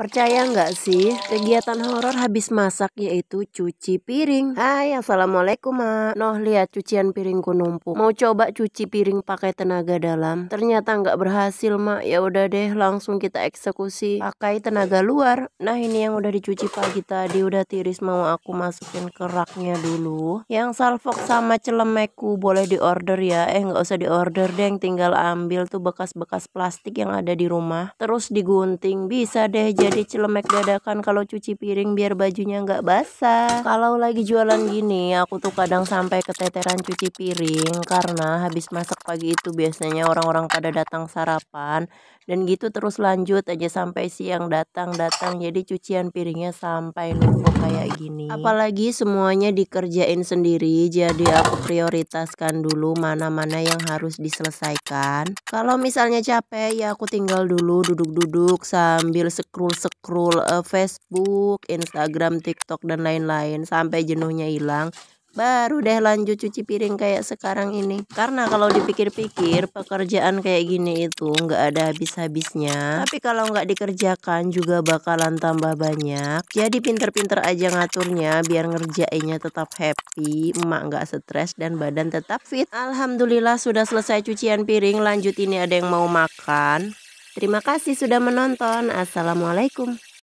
Percaya nggak sih, kegiatan horor habis masak yaitu cuci piring. Hai, Assalamualaikum, Ma. Noh, lihat cucian piringku numpuk. Mau coba cuci piring pakai tenaga dalam. Ternyata nggak berhasil, Ma. Ya udah deh, langsung kita eksekusi pakai tenaga luar. Nah, ini yang udah dicuci pagi tadi udah tiris mau aku masukin keraknya dulu. Yang salfok sama celemekku boleh diorder ya. Eh, nggak usah diorder, yang Tinggal ambil tuh bekas-bekas plastik yang ada di rumah. Terus digunting, bisa deh jadi jadi celemek dadakan kalau cuci piring biar bajunya nggak basah. Kalau lagi jualan gini, aku tuh kadang sampai keteteran cuci piring karena habis masak pagi itu biasanya orang-orang pada datang sarapan dan gitu terus lanjut aja sampai siang datang-datang jadi cucian piringnya sampai numpuk kayak gini. Apalagi semuanya dikerjain sendiri, jadi aku prioritaskan dulu mana-mana yang harus diselesaikan. Kalau misalnya capek ya aku tinggal dulu duduk-duduk sambil scroll scroll uh, Facebook, Instagram, TikTok dan lain-lain sampai jenuhnya hilang baru deh lanjut cuci piring kayak sekarang ini karena kalau dipikir-pikir pekerjaan kayak gini itu nggak ada habis-habisnya tapi kalau nggak dikerjakan juga bakalan tambah banyak jadi pinter-pinter aja ngaturnya biar ngerjainnya tetap happy emak nggak stres dan badan tetap fit alhamdulillah sudah selesai cucian piring lanjut ini ada yang mau makan Terima kasih sudah menonton. Assalamualaikum.